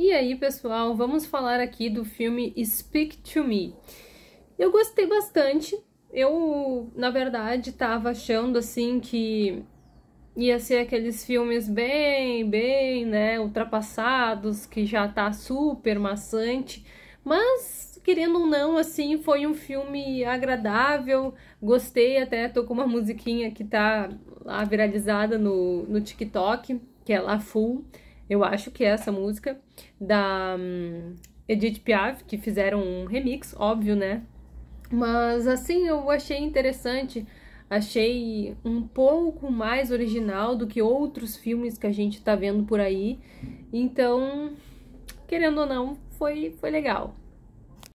E aí, pessoal, vamos falar aqui do filme Speak to Me. Eu gostei bastante. Eu, na verdade, tava achando assim que ia ser aqueles filmes bem, bem, né, ultrapassados, que já tá super maçante, mas querendo ou não, assim, foi um filme agradável, gostei até, tô com uma musiquinha que tá lá viralizada no, no TikTok, que é La Full, eu acho que é essa música, da um, Edith Piaf, que fizeram um remix, óbvio, né? Mas assim, eu achei interessante, achei um pouco mais original do que outros filmes que a gente tá vendo por aí. Então, querendo ou não, foi, foi legal.